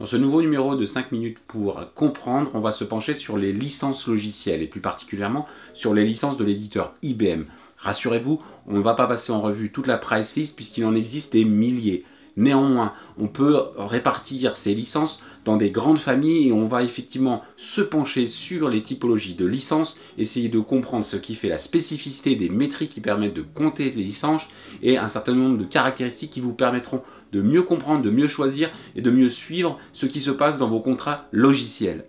Dans ce nouveau numéro de 5 minutes pour comprendre, on va se pencher sur les licences logicielles et plus particulièrement sur les licences de l'éditeur IBM. Rassurez-vous, on ne va pas passer en revue toute la price list puisqu'il en existe des milliers. Néanmoins, on peut répartir ces licences dans des grandes familles et on va effectivement se pencher sur les typologies de licences, essayer de comprendre ce qui fait la spécificité des métriques qui permettent de compter les licences et un certain nombre de caractéristiques qui vous permettront de mieux comprendre, de mieux choisir et de mieux suivre ce qui se passe dans vos contrats logiciels.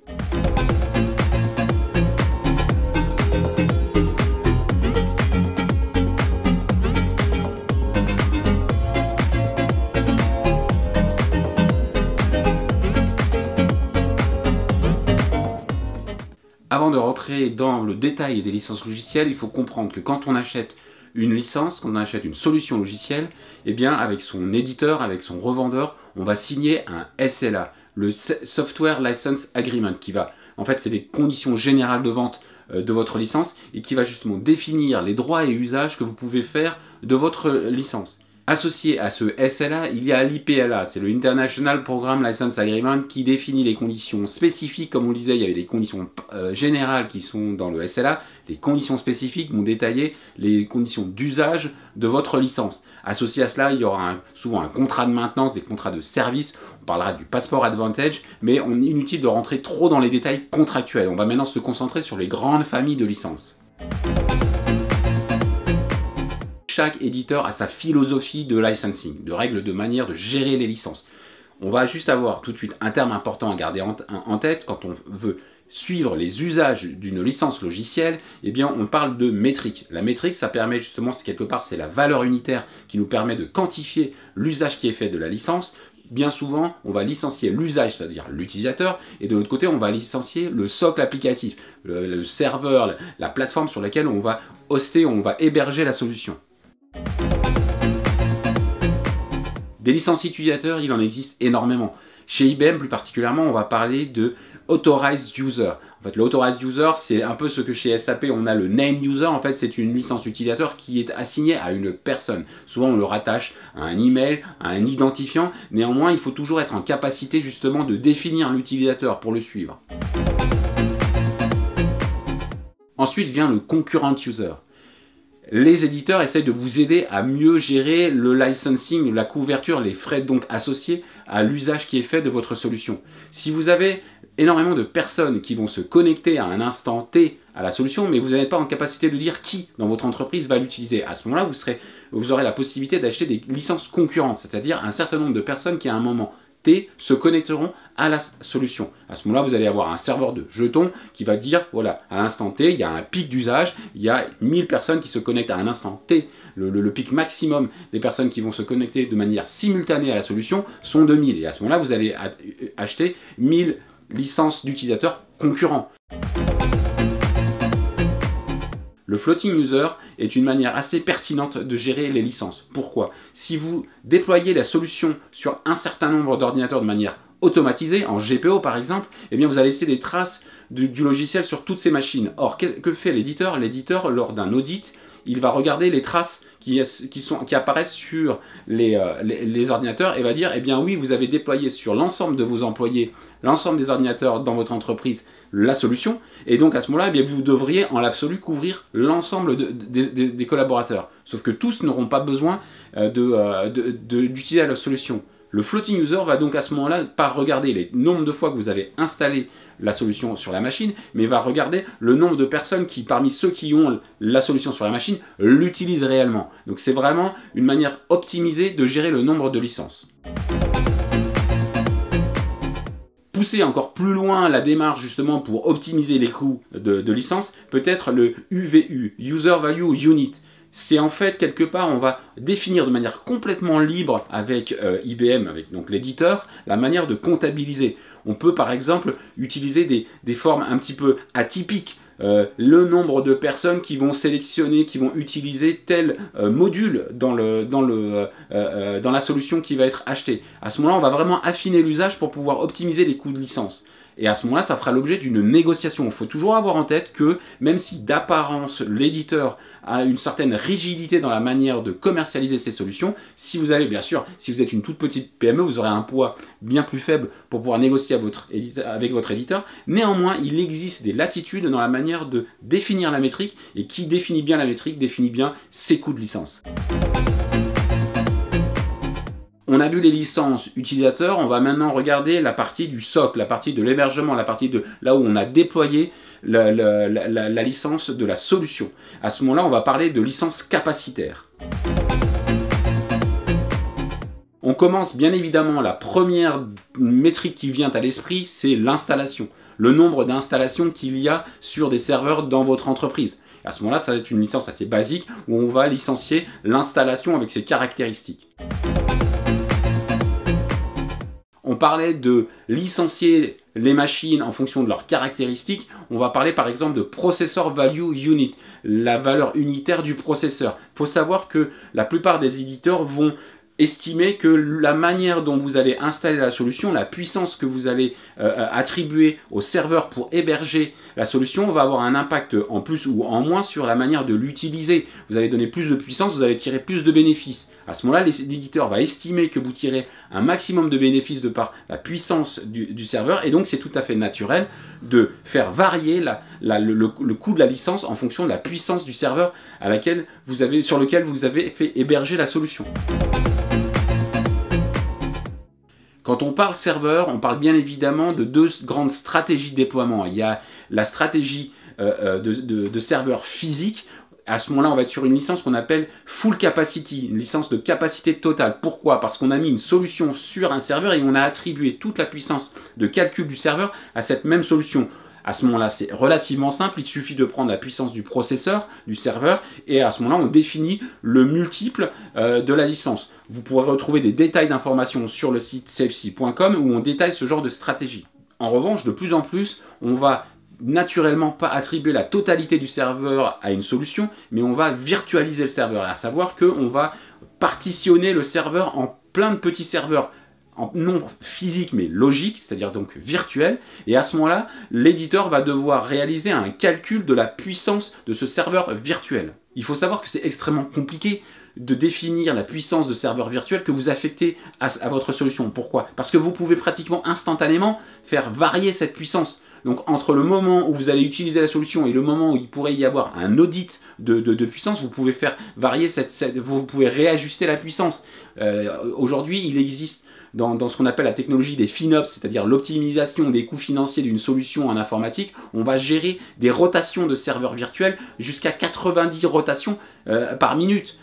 dans le détail des licences logicielles, il faut comprendre que quand on achète une licence, quand on achète une solution logicielle, eh bien avec son éditeur, avec son revendeur, on va signer un SLA, le Software License Agreement, qui va, en fait, c'est les conditions générales de vente euh, de votre licence et qui va justement définir les droits et usages que vous pouvez faire de votre euh, licence. Associé à ce SLA, il y a l'IPLA, c'est le International Program License Agreement qui définit les conditions spécifiques. Comme on disait, il y avait des conditions euh, générales qui sont dans le SLA. Les conditions spécifiques vont détailler les conditions d'usage de votre licence. Associé à cela, il y aura souvent un contrat de maintenance, des contrats de service. On parlera du passeport Advantage, mais on est inutile de rentrer trop dans les détails contractuels. On va maintenant se concentrer sur les grandes familles de licences. Chaque éditeur a sa philosophie de licensing, de règles, de manière de gérer les licences. On va juste avoir tout de suite un terme important à garder en, tête quand on veut suivre les usages d'une licence logicielle, eh bien on parle de métrique. La métrique, ça permet justement, c'est quelque part, c'est la valeur unitaire qui nous permet de quantifier l'usage qui est fait de la licence. Bien souvent, on va licencier l'usage, c'est-à-dire l'utilisateur, et de l'autre côté, on va licencier le socle applicatif, le, le serveur, la plateforme sur laquelle on va hoster, on va héberger la solution. Des licences utilisateurs, il en existe énormément. Chez IBM plus particulièrement, on va parler de authorized user. En fait, l'authorized user, c'est un peu ce que chez SAP, on a le name user. En fait, c'est une licence utilisateur qui est assignée à une personne. Souvent, on le rattache à un email, à un identifiant. Néanmoins, il faut toujours être en capacité justement de définir l'utilisateur pour le suivre. Ensuite vient le concurrent user les éditeurs essayent de vous aider à mieux gérer le licensing, la couverture, les frais donc associés à l'usage qui est fait de votre solution. Si vous avez énormément de personnes qui vont se connecter à un instant T à la solution, mais vous n'êtes pas en capacité de dire qui dans votre entreprise va l'utiliser. À ce moment-là, vous, vous aurez la possibilité d'acheter des licences concurrentes, c'est-à-dire un certain nombre de personnes qui à un moment se connecteront à la solution. À ce moment-là, vous allez avoir un serveur de jetons qui va dire, voilà, à l'instant T, il y a un pic d'usage, il y a 1000 personnes qui se connectent à un instant T. Le, le, pic maximum des personnes qui vont se connecter de manière simultanée à la solution sont 2000. Et à ce moment-là, vous allez euh, acheter 1000 licences d'utilisateurs concurrents. Le floating user est une manière assez pertinente de gérer les licences. Pourquoi Si vous déployez la solution sur un certain nombre d'ordinateurs de manière automatisée, en GPO par exemple, eh bien vous allez laisser des traces du, logiciel sur toutes ces machines. Or, que, fait l'éditeur L'éditeur, lors d'un audit, il va regarder les traces qui, qui, apparaissent sur euh, les, les, ordinateurs et va dire, eh bien oui, vous avez déployé sur l'ensemble de vos employés, l'ensemble des ordinateurs dans votre entreprise, la solution, et donc à ce moment-là, eh vous devriez en l'absolu couvrir l'ensemble des collaborateurs. Sauf que tous n'auront pas besoin euh, euh, d'utiliser la solution. Le floating user va donc à ce moment-là pas regarder les nombres de fois que vous avez installé la solution sur la machine, mais va regarder le nombre de personnes qui, parmi ceux qui ont la solution sur la machine, l'utilisent réellement. Donc c'est vraiment une manière optimisée de gérer le nombre de licences pousser encore plus loin la démarche justement pour optimiser les coûts de, licence, peut-être le UVU, User Value Unit. C'est en fait quelque part, on va définir de manière complètement libre avec euh, IBM, avec donc l'éditeur, la manière de comptabiliser. On peut par exemple utiliser des, des formes un petit peu atypiques euh, le nombre de personnes qui vont sélectionner, qui vont utiliser tel euh, module dans, le, dans, le, euh, dans la solution qui va être achetée. À ce moment-là, on va vraiment affiner l'usage pour pouvoir optimiser les coûts de licence. Et à ce moment-là, ça fera l'objet d'une négociation. Il faut toujours avoir en tête que même si d'apparence l'éditeur a une certaine rigidité dans la manière de commercialiser ses solutions, si vous avez bien sûr, si vous êtes une toute petite PME, vous aurez un poids bien plus faible pour pouvoir négocier avec votre éditeur. Néanmoins, il existe des latitudes dans la manière de définir la métrique, et qui définit bien la métrique définit bien ses coûts de licence. On a vu les licences utilisateurs, on va maintenant regarder la partie du socle, la partie de l'hébergement, la partie de là où on a déployé la, la licence de la solution. À ce moment-là, on va parler de licence capacitaire. On commence bien évidemment, la première métrique qui vient à l'esprit, c'est l'installation le nombre d'installations qu'il y a sur des serveurs dans votre entreprise. à ce moment-là, ça va être une licence assez basique où on va licencier l'installation avec ses caractéristiques. On parlait de licencier les machines en fonction de leurs caractéristiques. On va parler par exemple de processor value unit, la valeur unitaire du processeur. Il faut savoir que la plupart des éditeurs vont Estimer que la manière dont vous allez installer la solution, la puissance que vous allez euh, euh, attribuer au serveur pour héberger la solution va avoir un impact en plus ou en moins sur la manière de l'utiliser. Vous allez donner plus de puissance, vous allez tirer plus de bénéfices. À ce moment-là, l'éditeur va estimer que vous tirez un maximum de bénéfices de par la puissance du, serveur et donc c'est tout à fait naturel de faire varier le, le coût de la licence en fonction de la puissance du serveur à laquelle vous avez, sur lequel vous avez fait héberger la solution. Quand on parle serveur, on parle bien évidemment de deux grandes stratégies de déploiement. Il y a la stratégie euh, euh, de, de serveur physique. À ce moment-là, on va être sur une licence qu'on appelle full capacity, une licence de capacité totale. Pourquoi Parce qu'on a mis une solution sur un serveur et on a attribué toute la puissance de calcul du serveur à cette même solution. À ce moment-là, c'est relativement simple, il suffit de prendre la puissance du processeur, du serveur, et à ce moment-là, on définit le multiple euh, de la licence. Vous pourrez retrouver des détails d'informations sur le site safety.com où on détaille ce genre de stratégie. En revanche, de plus en plus, on va naturellement pas attribuer la totalité du serveur à une solution, mais on va virtualiser le serveur, à savoir qu'on va partitionner le serveur en plein de petits serveurs non physique mais logique, c'est-à-dire donc virtuel, et à ce moment-là, l'éditeur va devoir réaliser un calcul de la puissance de ce serveur virtuel. Il faut savoir que c'est extrêmement compliqué de définir la puissance de serveur virtuel que vous affectez à, votre solution. Pourquoi Parce que vous pouvez pratiquement instantanément faire varier cette puissance. Donc entre le moment où vous allez utiliser la solution et le moment où il pourrait y avoir un audit de, puissance, vous pouvez faire varier cette, vous pouvez réajuster la puissance. Euh, aujourd'hui, il existe dans, ce qu'on appelle la technologie des FinOps, c'est-à-dire l'optimisation des coûts financiers d'une solution en informatique, on va gérer des rotations de serveurs virtuels jusqu'à 90 rotations euh, par minute.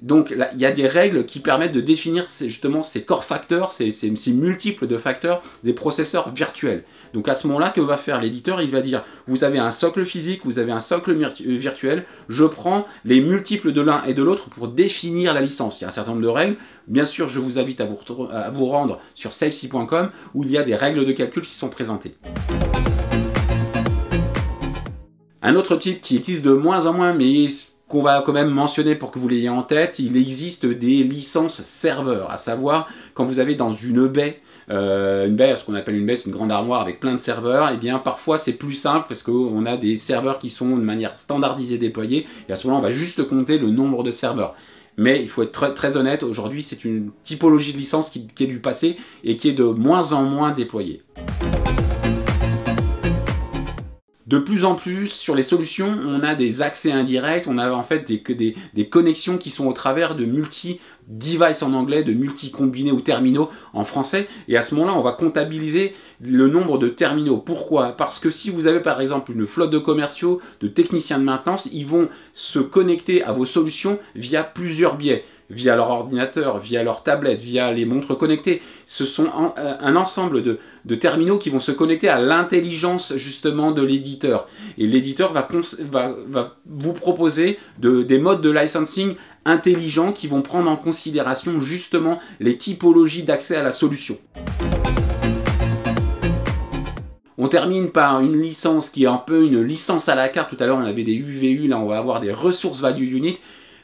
Donc il y a des règles qui permettent de définir justement ces corps facteurs, ces, ces multiples de facteurs des processeurs virtuels. Donc à ce moment-là, que va faire l'éditeur Il va dire, vous avez un socle physique, vous avez un socle euh, virtuel, je prends les multiples de l'un et de l'autre pour définir la licence. Il y a un certain nombre de règles. Bien sûr, je vous invite à vous, rendre sur safety.com où il y a des règles de calcul qui sont présentées. Un autre type qui existe de moins en moins, mais qu'on va quand même mentionner pour que vous l'ayez en tête, il existe des licences serveurs, à savoir quand vous avez dans une baie euh, une baie, ce qu'on appelle une baie, c'est une grande armoire avec plein de serveurs, et eh bien parfois c'est plus simple parce qu'on a des serveurs qui sont de manière standardisée déployés, et à ce moment-là on va juste compter le nombre de serveurs. Mais il faut être très, honnête, aujourd'hui c'est une typologie de licence qui est du passé et qui est de moins en moins déployée de plus en plus sur les solutions, on a des accès indirects, on a en fait des, connexions qui sont au travers de multi-devices en anglais, de multi-combinés ou terminaux en français. Et à ce moment-là, on va comptabiliser le nombre de terminaux. Pourquoi Parce que si vous avez par exemple une flotte de commerciaux, de techniciens de maintenance, ils vont se connecter à vos solutions via plusieurs biais via leur ordinateur, via leur tablette, via les montres connectées. Ce sont euh, un ensemble de, terminaux qui vont se connecter à l'intelligence justement de l'éditeur. Et l'éditeur va, vous proposer des modes de licensing intelligents qui vont prendre en considération justement les typologies d'accès à la solution. On termine par une licence qui est un peu une licence à la carte. Tout à l'heure, on avait des UVU, là, on va avoir des ressources value unit.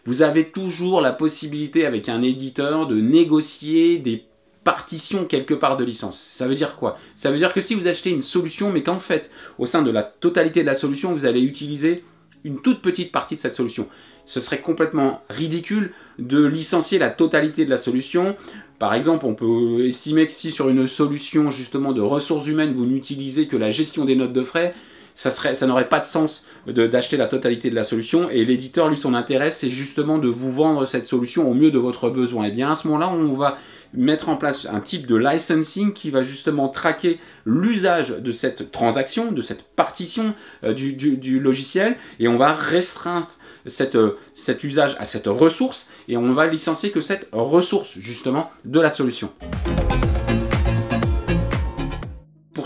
Vous avez toujours la possibilité avec un éditeur de négocier des partitions quelque part de licence. Ça veut dire quoi Ça veut dire que si vous achetez une solution, mais qu'en fait, au sein de la totalité de la solution, vous allez utiliser une toute petite partie de cette solution. Ce serait complètement ridicule de licencier la totalité de la solution. Par exemple, on peut estimer que si sur une solution justement de ressources humaines, vous n'utilisez que la gestion des notes de frais, ça, n'aurait pas de sens d'acheter la totalité de la solution. Et l'éditeur, lui, son intérêt, c'est justement de vous vendre cette solution au mieux de votre besoin. Et eh bien à ce moment-là, on va mettre en place un type de licensing qui va justement traquer l'usage de cette transaction, de cette partition euh, du, logiciel, et on va restreindre euh, cet usage à cette ressource, et on va licencier que cette ressource justement de la solution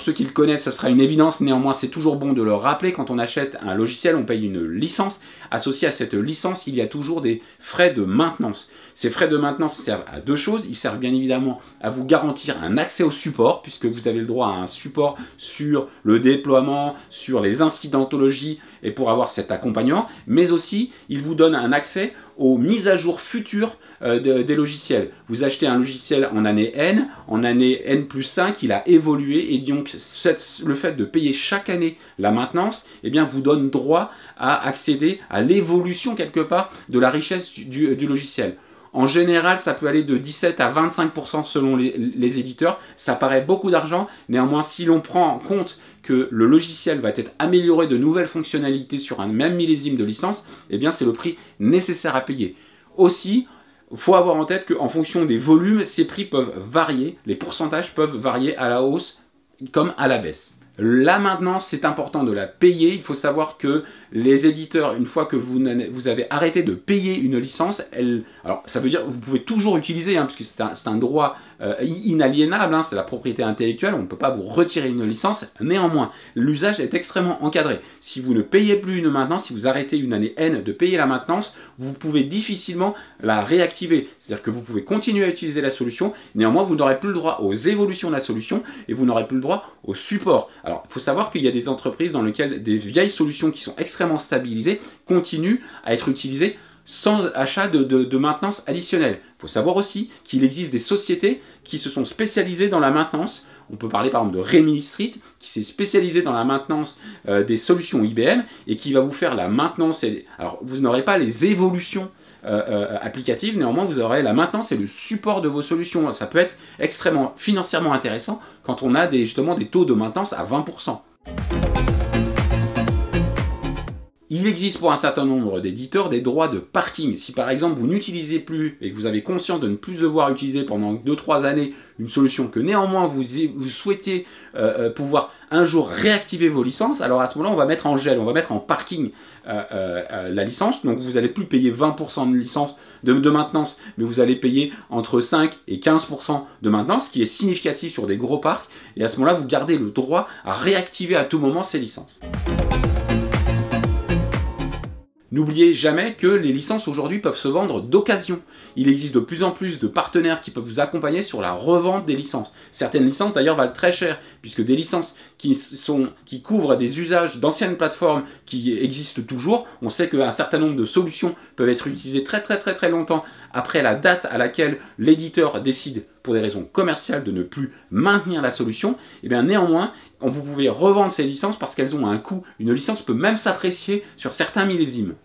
ceux qui le connaissent, ce sera une évidence. Néanmoins, c'est toujours bon de le rappeler. Quand on achète un logiciel, on paye une licence. Associé à cette licence, il y a toujours des frais de maintenance. Ces frais de maintenance servent à deux choses. Ils servent bien évidemment à vous garantir un accès au support, puisque vous avez le droit à un support sur le déploiement, sur les incidentologies, et pour avoir cet accompagnement. Mais aussi, ils vous donnent un accès aux mises à jour futures euh, des logiciels. Vous achetez un logiciel en année N, en année N plus 5, il a évolué et donc le fait de payer chaque année la maintenance, eh bien, vous donne droit à accéder à l'évolution quelque part de la richesse du logiciel. En général, ça peut aller de 17 à 25% selon les, éditeurs. Ça paraît beaucoup d'argent. Néanmoins, si l'on prend en compte que le logiciel va être amélioré de nouvelles fonctionnalités sur un même millésime de licence, eh bien, c'est le prix nécessaire à payer. Aussi, faut avoir en tête qu'en fonction des volumes, ces prix peuvent varier, les pourcentages peuvent varier à la hausse comme à la baisse. La maintenance, c'est important de la payer. Il faut savoir que les éditeurs, une fois que vous, vous avez arrêté de payer une licence, elle, alors ça veut dire que vous pouvez toujours utiliser, hein, puisque c'est un, droit euh, inaliénable, hein, c'est la propriété intellectuelle, on ne peut pas vous retirer une licence, néanmoins, l'usage est extrêmement encadré. Si vous ne payez plus une maintenance, si vous arrêtez une année N de payer la maintenance, vous pouvez difficilement la réactiver. C'est-à-dire que vous pouvez continuer à utiliser la solution, néanmoins, vous n'aurez plus le droit aux évolutions de la solution et vous n'aurez plus le droit au support. Alors, il faut savoir qu'il y a des entreprises dans lesquelles des vieilles solutions qui sont extrêmement stabilisées continuent à être utilisées sans achat de, maintenance additionnelle. Il faut savoir aussi qu'il existe des sociétés qui se sont spécialisées dans la maintenance. On peut parler par exemple de Rémi Street, qui s'est spécialisé dans la maintenance euh, des solutions IBM et qui va vous faire la maintenance. Alors, vous n'aurez pas les évolutions euh, euh, applicatives, néanmoins, vous aurez la maintenance et le support de vos solutions. Ça peut être extrêmement financièrement intéressant quand on a des, justement des taux de maintenance à 20%. Il existe pour un certain nombre d'éditeurs des droits de parking. Si par exemple vous n'utilisez plus et que vous avez conscience de ne plus devoir utiliser pendant 2-3 années une solution que néanmoins vous, souhaitez euh, euh, pouvoir un jour réactiver vos licences, alors à ce moment-là on va mettre en gel, on va mettre en parking euh, la licence. Donc vous n'allez plus payer 20% de licence de, de, maintenance, mais vous allez payer entre 5 et 15% de maintenance, ce qui est significatif sur des gros parcs. Et à ce moment-là vous gardez le droit à réactiver à tout moment ces licences. N'oubliez jamais que les licences aujourd'hui peuvent se vendre d'occasion. Il existe de plus en plus de partenaires qui peuvent vous accompagner sur la revente des licences. Certaines licences d'ailleurs valent très cher, puisque des licences qui, couvrent des usages d'anciennes plateformes qui existent toujours, on sait qu'un certain nombre de solutions peuvent être utilisées très très très très longtemps après la date à laquelle l'éditeur décide pour des raisons commerciales de ne plus maintenir la solution, eh bien néanmoins, vous pouvez revendre ces licences parce qu'elles ont un coût. Une licence peut même s'apprécier sur certains millésimes.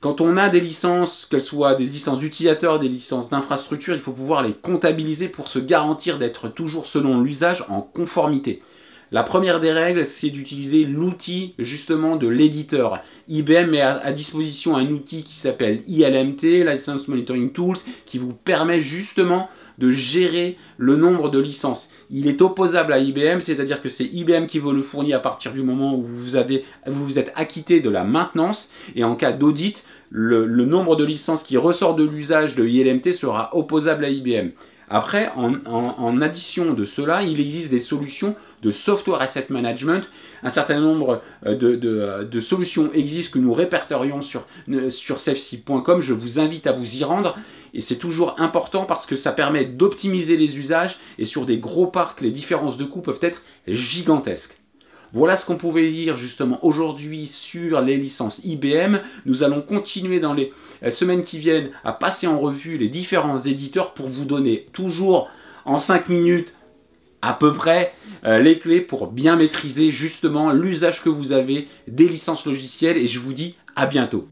Quand on a des licences, qu'elles soient des licences utilisateurs, des licences d'infrastructure, il faut pouvoir les comptabiliser pour se garantir d'être toujours selon l'usage en conformité. La première des règles, c'est d'utiliser l'outil justement de l'éditeur. IBM met à disposition un outil qui s'appelle ILMT, License Monitoring Tools, qui vous permet justement de gérer le nombre de licences. Il est opposable à IBM, c'est-à-dire que c'est IBM qui vous le fournit à partir du moment où vous, vous êtes acquitté de la maintenance, et en cas d'audit, le, nombre de licences qui ressort de l'usage de ILMT sera opposable à IBM. Après, en, addition de cela, il existe des solutions de software asset management. Un certain nombre euh, euh, de, solutions existent que nous répertorions sur, euh, sur Je vous invite à vous y rendre. Et c'est toujours important parce que ça permet d'optimiser les usages et sur des gros parcs, les différences de coûts peuvent être gigantesques. Voilà ce qu'on pouvait dire justement aujourd'hui sur les licences IBM. Nous allons continuer dans les euh, semaines qui viennent à passer en revue les différents éditeurs pour vous donner toujours en 5 minutes à peu près euh, les clés pour bien maîtriser justement l'usage que vous avez des licences logicielles et je vous dis à bientôt.